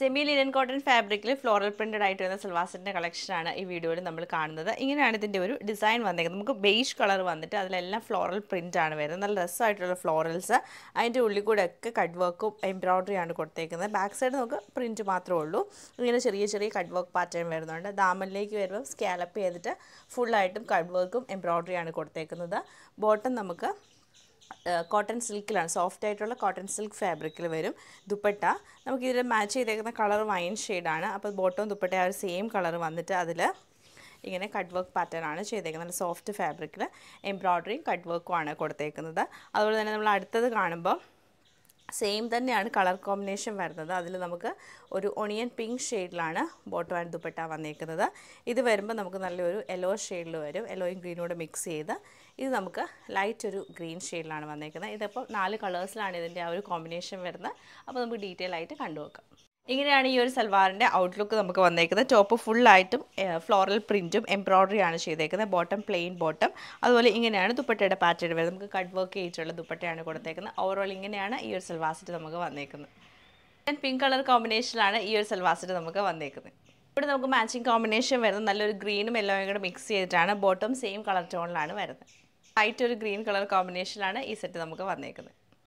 semi linen cotton ഫാബ്രിക്കിൽ floral printed ആയിട്ട് വരുന്ന സിൽവാസറ്റിൻ്റെ കളക്ഷനാണ് ഈ വീഡിയോയിൽ നമ്മൾ കാണുന്നത് ഇങ്ങനെയാണ് ഇതിൻ്റെ ഒരു ഡിസൈൻ വന്നേക്കുന്നത് നമുക്ക് ബെയ്ഷ് കളർ വന്നിട്ട് അതിലെല്ലാം ഫ്ലോറൽ പ്രിൻ്റാണ് വരുന്നത് നല്ല രസമായിട്ടുള്ള ഫ്ലോറൽസ് അതിൻ്റെ ഉള്ളിൽ കൂടെ ഒക്കെ കട്ട് വർക്കും എംബ്രോയ്ഡറിയാണ് കൊടുത്തേക്കുന്നത് ബാക്ക് സൈഡ് നമുക്ക് പ്രിൻറ്റ് മാത്രമേ ഉള്ളൂ ഇങ്ങനെ ചെറിയ ചെറിയ കട്ട് വർക്ക് പാറ്റേൺ വരുന്നുണ്ട് ദാമനിലേക്ക് വരുമ്പോൾ സ്കാലപ്പ് ചെയ്തിട്ട് ഫുള്ളായിട്ടും കട്ട് വർക്കും എംബ്രോയ്ഡറിയാണ് കൊടുത്തേക്കുന്നത് ബോട്ടം നമുക്ക് കോട്ടൺ സിൽക്കിലാണ് സോഫ്റ്റ് ആയിട്ടുള്ള കോട്ടൺ സിൽക്ക് ഫാബ്രിക്കിൽ വരും ദുപ്പട്ട നമുക്ക് ഇതിൽ മാച്ച് ചെയ്തേക്കുന്ന കളർ വൈൻ ഷെയ്ഡാണ് അപ്പോൾ ബോട്ടവും ദുപ്പട്ട ആ ഒരു സെയിം കളർ വന്നിട്ട് അതിൽ ഇങ്ങനെ കട്ട് വർക്ക് പാറ്റേൺ ആണ് ചെയ്തേക്കുന്നത് നല്ല സോഫ്റ്റ് ഫാബ്രിക്കിൽ എംബ്രോയ്ഡറിയും കട്ട് വർക്കും ആണ് കൊടുത്തേക്കുന്നത് അതുപോലെ തന്നെ നമ്മൾ അടുത്തത് കാണുമ്പോൾ സെയിം തന്നെയാണ് കളർ കോമ്പിനേഷൻ വരുന്നത് അതിൽ നമുക്ക് ഒരു ഒണിയൻ പിങ്ക് ഷെയ്ഡിലാണ് ബോട്ടോ ആൻഡ് ദുപ്പട്ട വന്നേക്കുന്നത് ഇത് വരുമ്പോൾ നമുക്ക് നല്ലൊരു യെല്ലോ ഷെയ്ഡിൽ വരും യെല്ലോയും ഗ്രീനോട് മിക്സ് ചെയ്ത് ഇത് നമുക്ക് ലൈറ്റ് ഒരു ഗ്രീൻ ഷെയ്ഡിലാണ് വന്നേക്കുന്നത് ഇതിപ്പോൾ നാല് കളേഴ്സിലാണ് ഇതിൻ്റെ ആ ഒരു കോമ്പിനേഷൻ വരുന്നത് അപ്പോൾ നമുക്ക് ഡീറ്റെയിൽ ആയിട്ട് കണ്ടുനോക്കാം ഇങ്ങനെയാണ് ഈ ഒരു സൽവാറിൻ്റെ ഔട്ട്ലുക്ക് നമുക്ക് വന്നേക്കുന്നത് ടോപ്പ് ഫുള്ളായിട്ടും ഫ്ലോറൽ പ്രിൻറ്റും എംബ്രോയ്ഡറി ആണ് ചെയ്തേക്കുന്നത് ബോട്ടം പ്ലെയിൻ ബോട്ടം അതുപോലെ ഇങ്ങനെയാണ് ദുപ്പട്ടയുടെ പാറ്റേൺ വരുന്നത് നമുക്ക് കട്ട് വർക്ക് ചെയ്തിട്ടുള്ള ദുപ്പട്ടയാണ് കൊടുത്തേക്കുന്നത് ഓവറോൾ ഇങ്ങനെയാണ് ഈ ഒരു സൽവാർ സെറ്റ് നമുക്ക് വന്നേക്കുന്നത് ആൻഡ് പിങ്ക് കളർ കോമ്പിനേഷനിലാണ് ഈ ഒരു സൽവാർ സെറ്റ് നമുക്ക് വന്നേക്കുന്നത് ഇവിടെ നമുക്ക് മാച്ചിങ് കോമ്പിനേഷൻ വരുന്നത് നല്ലൊരു ഗ്രീനും യെല്ലോയും കൂടെ മിക്സ് ചെയ്തിട്ടാണ് ബോട്ടം സെയിം കളർ ടോണിലാണ് വരുന്നത് ലൈറ്റ് ഒരു ഗ്രീൻ കളർ കോമ്പിനേഷനിലാണ് ഈ സെറ്റ് നമുക്ക് വന്നേക്കുന്നത്